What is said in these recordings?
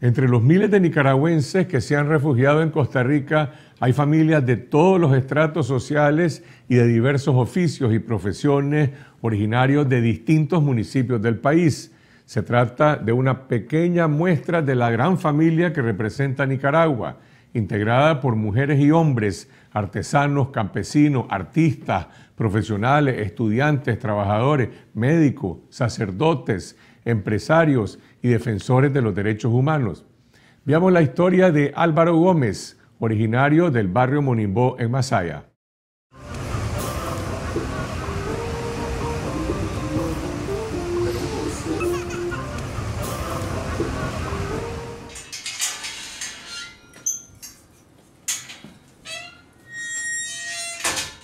Entre los miles de nicaragüenses que se han refugiado en Costa Rica hay familias de todos los estratos sociales y de diversos oficios y profesiones originarios de distintos municipios del país. Se trata de una pequeña muestra de la gran familia que representa Nicaragua integrada por mujeres y hombres, artesanos, campesinos, artistas, profesionales, estudiantes, trabajadores, médicos, sacerdotes, empresarios y defensores de los derechos humanos. Veamos la historia de Álvaro Gómez, originario del barrio Monimbó en Masaya.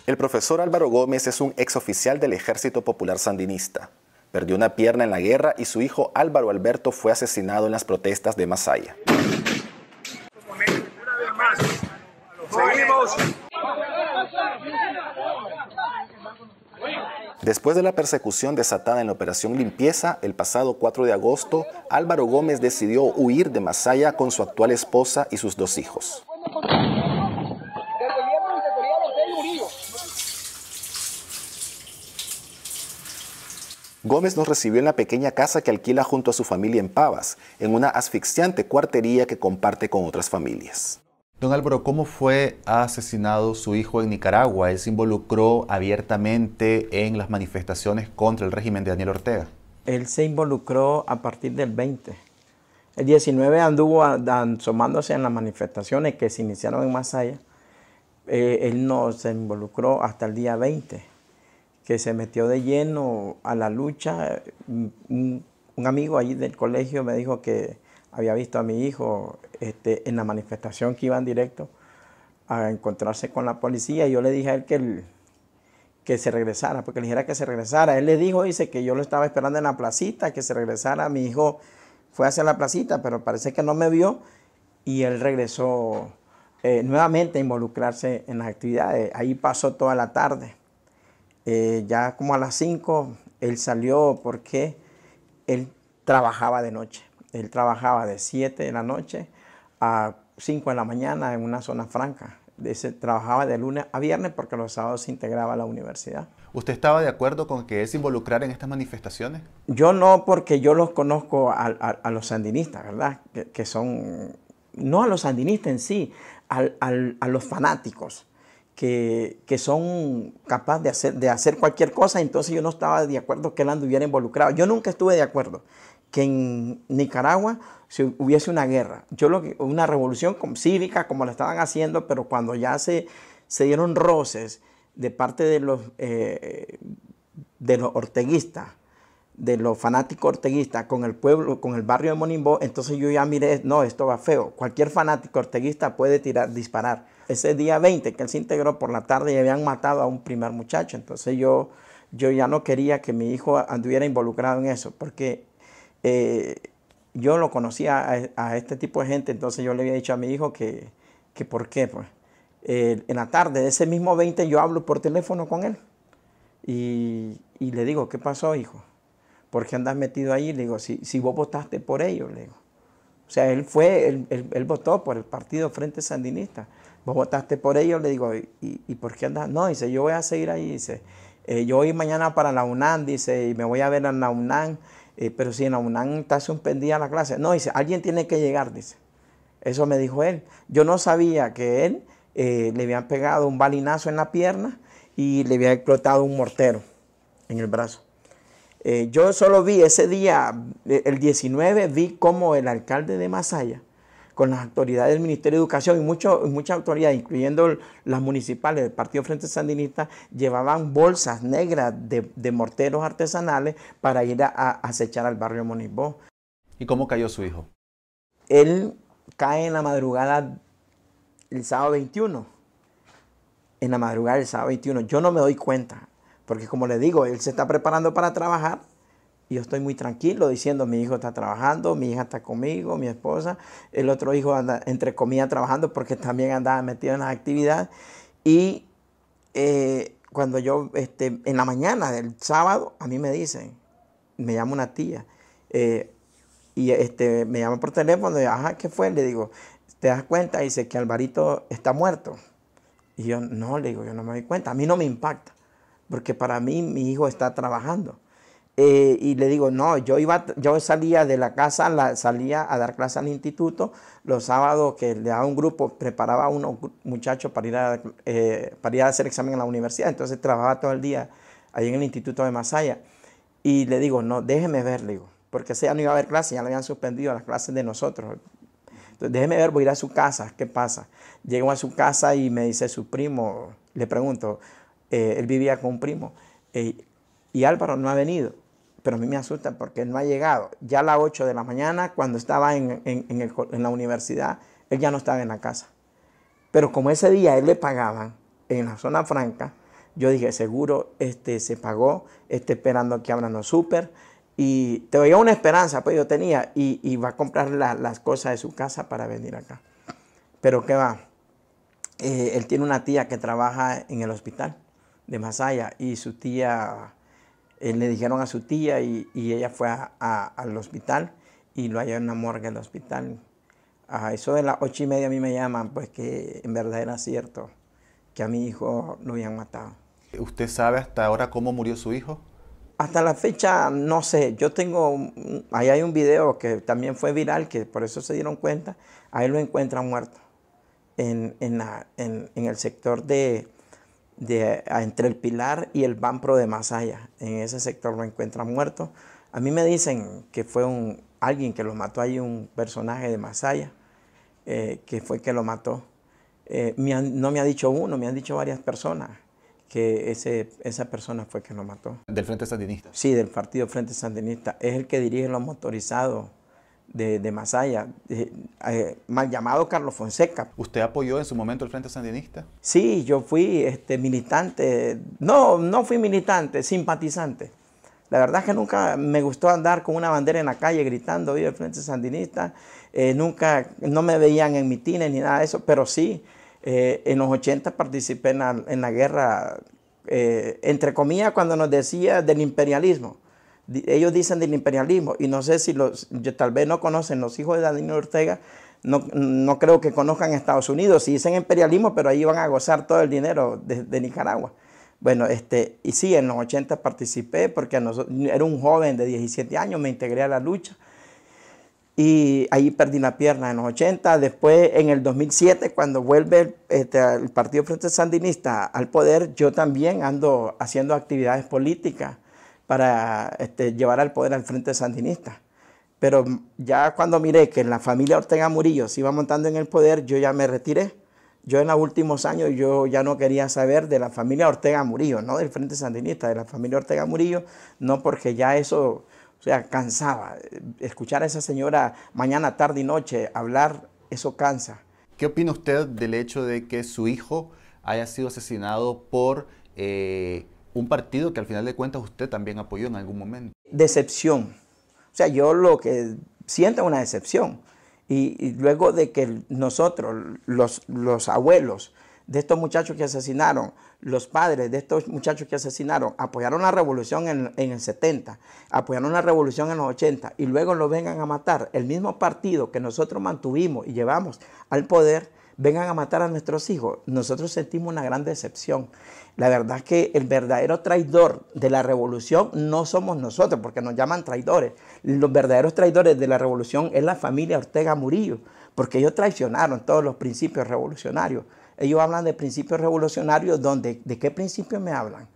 El profesor Álvaro Gómez es un exoficial del Ejército Popular Sandinista. Perdió una pierna en la guerra y su hijo Álvaro Alberto fue asesinado en las protestas de Masaya. Después de la persecución desatada en la Operación Limpieza, el pasado 4 de agosto, Álvaro Gómez decidió huir de Masaya con su actual esposa y sus dos hijos. Gómez nos recibió en la pequeña casa que alquila junto a su familia en Pavas, en una asfixiante cuartería que comparte con otras familias. Don Álvaro, ¿cómo fue asesinado su hijo en Nicaragua? Él se involucró abiertamente en las manifestaciones contra el régimen de Daniel Ortega. Él se involucró a partir del 20. El 19 anduvo asomándose en las manifestaciones que se iniciaron en Masaya. Eh, él no se involucró hasta el día 20 que se metió de lleno a la lucha. Un, amigo ahí del colegio me dijo que había visto a mi hijo este, en la manifestación que iban directo a encontrarse con la policía y yo le dije a él que, que se regresara, porque le dijera que se regresara. Él le dijo, dice, que yo lo estaba esperando en la placita, que se regresara. Mi hijo fue hacia la placita, pero parece que no me vio y él regresó eh, nuevamente a involucrarse en las actividades. Ahí pasó toda la tarde. Eh, ya como a las 5 él salió porque él trabajaba de noche. Él trabajaba de 7 de la noche a 5 de la mañana en una zona franca. trabajaba de lunes a viernes porque los sábados se integraba a la universidad. ¿Usted estaba de acuerdo con que es involucrar en estas manifestaciones? Yo no, porque yo los conozco a, los sandinistas, ¿verdad? Que, son, no a los sandinistas en sí, al, a los fanáticos que, son capaces de hacer, de hacer cualquier cosa, entonces yo no estaba de acuerdo que él anduviera involucrado. Yo nunca estuve de acuerdo que en Nicaragua si hubiese una guerra, yo lo una revolución cívica como la estaban haciendo, pero cuando ya se, se dieron roces de parte de los, eh, de los orteguistas, de los fanáticos orteguistas con el pueblo, con el barrio de Monimbó, entonces yo ya miré, no, esto va feo. Cualquier fanático orteguista puede tirar, disparar. Ese día 20 que él se integró por la tarde y habían matado a un primer muchacho, entonces yo, yo ya no quería que mi hijo anduviera involucrado en eso, porque eh, yo lo conocía a, este tipo de gente, entonces yo le había dicho a mi hijo que, por qué, pues. en la tarde de ese mismo 20 yo hablo por teléfono con él y le digo, ¿qué pasó, hijo? ¿por qué andas metido ahí? Le digo, si, vos votaste por ellos, le digo. O sea, él fue, él, votó por el partido Frente Sandinista. Vos votaste por ellos, le digo, ¿y, por qué andas? No, dice, yo voy a seguir ahí, dice. Eh, yo voy mañana para la UNAM, dice, y me voy a ver a la UNAM. Eh, pero si en la UNAM está suspendida la clase. No, dice, alguien tiene que llegar, dice. Eso me dijo él. Yo no sabía que él eh, le habían pegado un balinazo en la pierna y le había explotado un mortero en el brazo. Eh, yo solo vi ese día, eh, el 19, vi cómo el alcalde de Masaya, con las autoridades del Ministerio de Educación y, muchas autoridades, incluyendo las municipales del Partido Frente Sandinista, llevaban bolsas negras de, morteros artesanales para ir a, a acechar al barrio Monibó. ¿Y cómo cayó su hijo? Él cae en la madrugada el sábado 21. En la madrugada del sábado 21. Yo no me doy cuenta. Porque como le digo, él se está preparando para trabajar y yo estoy muy tranquilo diciendo, mi hijo está trabajando, mi hija está conmigo, mi esposa, el otro hijo anda, entre comillas, trabajando porque también andaba metido en las actividades. Y eh, cuando yo, este, en la mañana del sábado, a mí me dicen, me llama una tía, eh, y este, me llama por teléfono, y ajá, ¿qué fue? Le digo, ¿te das cuenta? Dice que Alvarito está muerto. Y yo, no, le digo, yo no me doy cuenta, a mí no me impacta porque para mí mi hijo está trabajando. Eh, y le digo, no, yo, iba, yo salía de la casa, la, salía a dar clase al instituto, los sábados que le daba un grupo, preparaba a unos muchachos para ir a, eh, para ir a hacer examen en la universidad, entonces trabajaba todo el día ahí en el instituto de Masaya. Y le digo, no, déjeme ver, le digo, porque ese ya no iba a haber clase ya le habían suspendido las clases de nosotros. Entonces, déjeme ver, voy a ir a su casa, ¿qué pasa? Llego a su casa y me dice su primo, le pregunto, eh, él vivía con un primo, eh, y Álvaro no ha venido, pero a mí me asusta porque no ha llegado. Ya a las 8 de la mañana, cuando estaba en, la universidad, él ya no estaba en la casa. Pero como ese día él le pagaban en la zona franca, yo dije, seguro este, se pagó, este esperando que abran súper. Y te veía una esperanza, pues yo tenía, y, iba va a comprar las cosas de su casa para venir acá. Pero qué va, eh, él tiene una tía que trabaja en el hospital de Masaya y su tía, eh, le dijeron a su tía y, ella fue al hospital y lo halló en la morgue del hospital. A eso de las ocho y media a mí me llaman, pues que en verdad era cierto que a mi hijo lo habían matado. ¿Usted sabe hasta ahora cómo murió su hijo? Hasta la fecha, no sé. Yo tengo, ahí hay un video que también fue viral, que por eso se dieron cuenta. Ahí lo encuentran muerto en, la, en el sector de, entre el Pilar y el Bampro de Masaya. En ese sector lo encuentran muerto. A mí me dicen que fue un, alguien que lo mató, hay un personaje de Masaya eh, que fue que lo mató. Eh, no me ha dicho uno, me han dicho varias personas que ese, esa persona fue que lo mató. ¿Del Frente Sandinista? Sí, del Partido Frente Sandinista. Es el que dirige los motorizados de, Masaya, eh, mal llamado Carlos Fonseca. ¿Usted apoyó en su momento el Frente Sandinista? Sí, yo fui este, militante, no, no fui militante, simpatizante. La verdad es que nunca me gustó andar con una bandera en la calle gritando, vive el Frente Sandinista. Eh, nunca, no me veían en mitines ni nada de eso, pero sí, eh, en los 80 participé en la, en la guerra, entre comillas, cuando nos decía del imperialismo ellos dicen del imperialismo, y no sé si los, tal vez no conocen los hijos de Danilo Ortega, no, no creo que conozcan Estados Unidos, si dicen imperialismo, pero ahí van a gozar todo el dinero de, Nicaragua. Bueno, este, y sí, en los 80 participé porque era un joven de 17 años, me integré a la lucha y ahí perdí la pierna en los 80. Después, en el 2007, cuando vuelve el este, Partido Frente Sandinista al poder, yo también ando haciendo actividades políticas para este, llevar al poder al frente sandinista. Pero ya cuando miré que la familia Ortega Murillo se iba montando en el poder, yo ya me retiré. Yo en los últimos años yo ya no quería saber de la familia Ortega Murillo, no del Frente Sandinista, de la familia Ortega Murillo, no porque ya eso, o sea, cansaba. Escuchar a esa señora mañana, tarde y noche hablar, eso cansa. ¿Qué opina usted del hecho de que su hijo haya sido asesinado por... Eh, un partido que al final de cuentas usted también apoyó en algún momento. Decepción. O sea, yo lo que siento es una decepción. Y, luego de que nosotros, los, los abuelos de estos muchachos que asesinaron, los padres de estos muchachos que asesinaron, apoyaron la revolución en, en, el 70, apoyaron la revolución en los 80 y luego lo vengan a matar, el mismo partido que nosotros mantuvimos y llevamos al poder, vengan a matar a nuestros hijos. Nosotros sentimos una gran decepción. La verdad es que el verdadero traidor de la revolución no somos nosotros, porque nos llaman traidores. Los verdaderos traidores de la revolución es la familia Ortega Murillo, porque ellos traicionaron todos los principios revolucionarios. Ellos hablan de principios revolucionarios, donde, ¿de qué principios me hablan?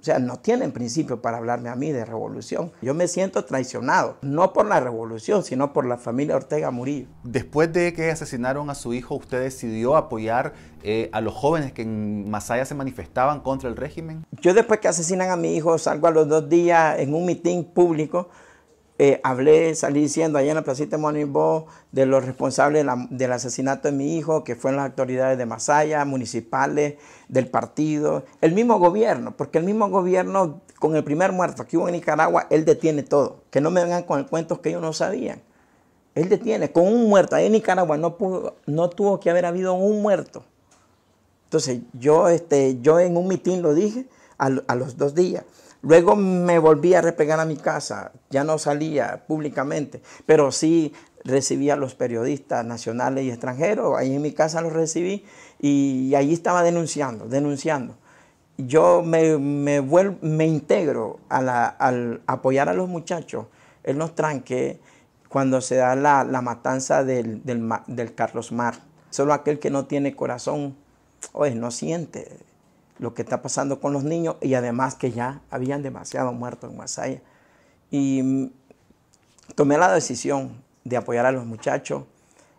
O sea, no tienen principio para hablarme a mí de revolución. Yo me siento traicionado, no por la revolución, sino por la familia Ortega Murillo. Después de que asesinaron a su hijo, ¿usted decidió apoyar eh, a los jóvenes que en Masaya se manifestaban contra el régimen? Yo después que asesinan a mi hijo, salgo a los dos días en un mitin público eh, hablé, salí diciendo allá en la placita de Monibó de los responsables del asesinato de mi hijo, que fueron las autoridades de Masaya, municipales, del partido, el mismo gobierno, porque el mismo gobierno con el primer muerto que hubo en Nicaragua, él detiene todo. Que no me vengan con cuentos que ellos no sabían. Él detiene, con un muerto. Ahí en Nicaragua no, no tuvo que haber habido un muerto. Entonces, yo, este, yo en un mitin lo dije a, a los dos días. Luego me volví a repegar a mi casa, ya no salía públicamente, pero sí recibía a los periodistas nacionales y extranjeros, ahí en mi casa los recibí y allí estaba denunciando, denunciando. Yo me, me integro a la, al apoyar a los muchachos Él nos tranque cuando se da la, matanza del, Carlos Mar. Solo aquel que no tiene corazón, es no siente, lo que está pasando con los niños y además que ya habían demasiado muertos en Masaya. Y mm, tomé la decisión de apoyar a los muchachos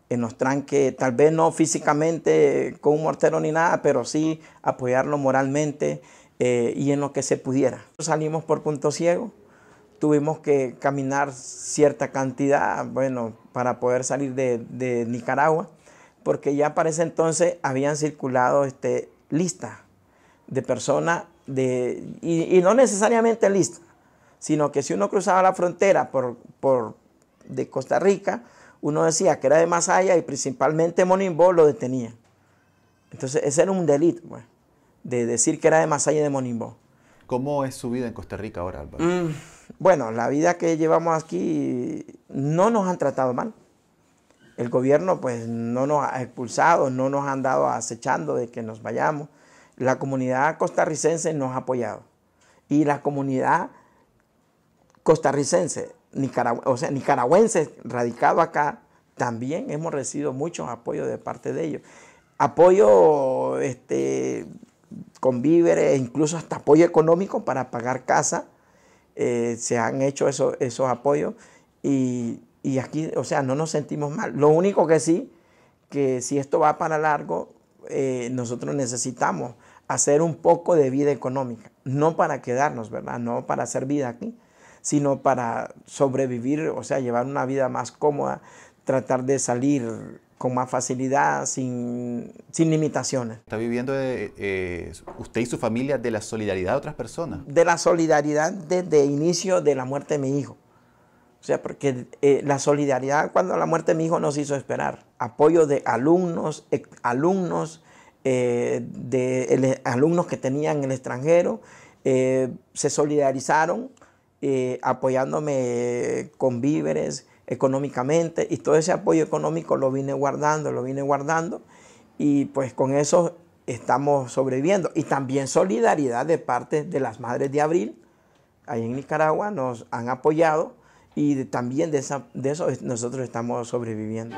en los tranques, tal vez no físicamente con un mortero ni nada, pero sí apoyarlo moralmente eh, y en lo que se pudiera. Salimos por punto ciego, tuvimos que caminar cierta cantidad, bueno, para poder salir de, Nicaragua, porque ya para ese entonces habían circulado este, listas de persona, de, y, no necesariamente lista, sino que si uno cruzaba la frontera por, por, de Costa Rica, uno decía que era de Masaya y principalmente Monimbo lo detenía. Entonces ese era un delito, pues, de decir que era de Masaya y de Monimbó. ¿Cómo es su vida en Costa Rica ahora, Álvaro? Mm, bueno, la vida que llevamos aquí no nos han tratado mal. El gobierno pues no nos ha expulsado, no nos han dado acechando de que nos vayamos. La comunidad costarricense nos ha apoyado. Y la comunidad costarricense, o sea, nicaragüense radicado acá, también hemos recibido mucho apoyo de parte de ellos. Apoyo este, con víveres, incluso hasta apoyo económico para pagar casa. Eh, se han hecho eso, esos apoyos y, aquí, o sea, no nos sentimos mal. Lo único que sí, que si esto va para largo, eh, nosotros necesitamos hacer un poco de vida económica, no para quedarnos, ¿verdad? No para hacer vida aquí, sino para sobrevivir, o sea, llevar una vida más cómoda, tratar de salir con más facilidad, sin, sin limitaciones. ¿Está viviendo eh, eh, usted y su familia de la solidaridad de otras personas? De la solidaridad desde inicio de la muerte de mi hijo. O sea, porque eh, la solidaridad cuando la muerte de mi hijo nos hizo esperar. Apoyo de alumnos, alumnos, eh, de alumnos que tenían en el extranjero, eh, se solidarizaron eh, apoyándome con víveres económicamente y todo ese apoyo económico lo vine guardando, lo vine guardando y pues con eso estamos sobreviviendo. Y también solidaridad de parte de las Madres de Abril, ahí en Nicaragua, nos han apoyado y también de, esa, de eso nosotros estamos sobreviviendo.